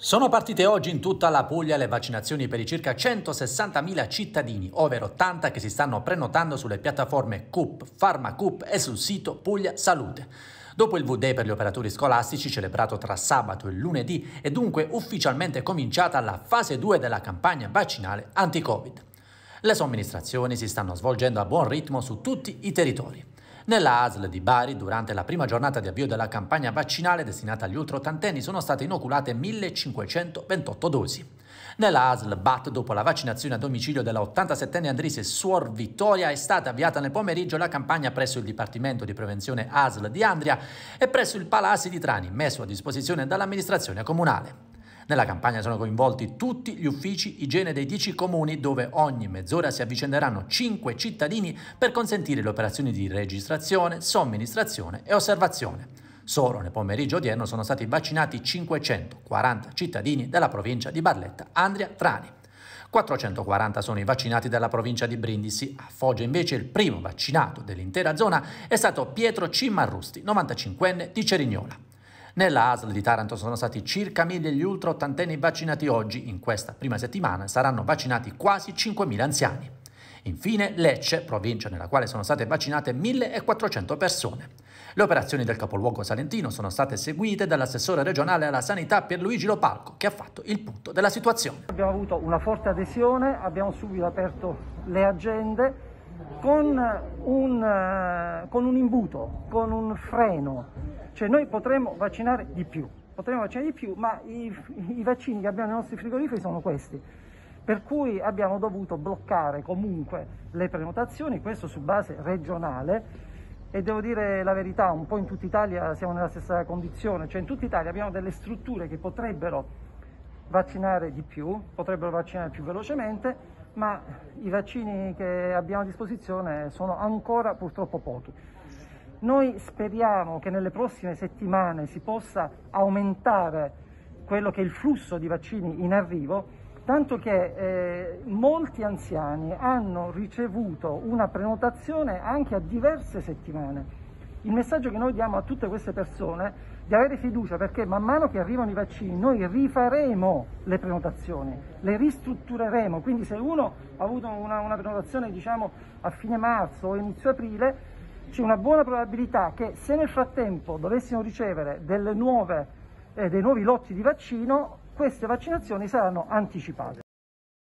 Sono partite oggi in tutta la Puglia le vaccinazioni per i circa 160.000 cittadini, over 80 che si stanno prenotando sulle piattaforme CUP, PharmaCUP e sul sito Puglia Salute. Dopo il V-Day per gli operatori scolastici celebrato tra sabato e lunedì è dunque ufficialmente cominciata la fase 2 della campagna vaccinale anti-Covid. Le somministrazioni si stanno svolgendo a buon ritmo su tutti i territori. Nella ASL di Bari, durante la prima giornata di avvio della campagna vaccinale destinata agli ultraottantenni, sono state inoculate 1528 dosi. Nella ASL BAT, dopo la vaccinazione a domicilio della 87enne Andrisi Suor Vittoria, è stata avviata nel pomeriggio la campagna presso il Dipartimento di Prevenzione ASL di Andria e presso il Palazzi di Trani, messo a disposizione dall'amministrazione comunale. Nella campagna sono coinvolti tutti gli uffici igiene dei 10 comuni dove ogni mezz'ora si avvicenderanno 5 cittadini per consentire le operazioni di registrazione, somministrazione e osservazione. Solo nel pomeriggio odierno sono stati vaccinati 540 cittadini della provincia di Barletta, Andria, Trani. 440 sono i vaccinati della provincia di Brindisi. A Foggia invece il primo vaccinato dell'intera zona è stato Pietro Cimarrusti, 95enne di Cerignola. Nella ASL di Taranto sono stati circa 1000 gli ultra ottantenni vaccinati oggi, in questa prima settimana saranno vaccinati quasi 5000 anziani. Infine Lecce, provincia nella quale sono state vaccinate 1400 persone. Le operazioni del capoluogo salentino sono state seguite dall'assessore regionale alla sanità Pierluigi Lopalco, che ha fatto il punto della situazione. Abbiamo avuto una forte adesione, abbiamo subito aperto le agende con un, eh, con un imbuto, con un freno cioè noi potremmo vaccinare di più, potremmo vaccinare di più, ma i, i vaccini che abbiamo nei nostri frigoriferi sono questi. Per cui abbiamo dovuto bloccare comunque le prenotazioni, questo su base regionale, e devo dire la verità, un po' in tutta Italia siamo nella stessa condizione, cioè in tutta Italia abbiamo delle strutture che potrebbero vaccinare di più, potrebbero vaccinare più velocemente, ma i vaccini che abbiamo a disposizione sono ancora purtroppo pochi. Noi speriamo che nelle prossime settimane si possa aumentare quello che è il flusso di vaccini in arrivo, tanto che eh, molti anziani hanno ricevuto una prenotazione anche a diverse settimane. Il messaggio che noi diamo a tutte queste persone è di avere fiducia perché man mano che arrivano i vaccini noi rifaremo le prenotazioni, le ristruttureremo, quindi se uno ha avuto una, una prenotazione diciamo, a fine marzo o inizio aprile c'è una buona probabilità che se nel frattempo dovessimo ricevere delle nuove, eh, dei nuovi lotti di vaccino, queste vaccinazioni saranno anticipate.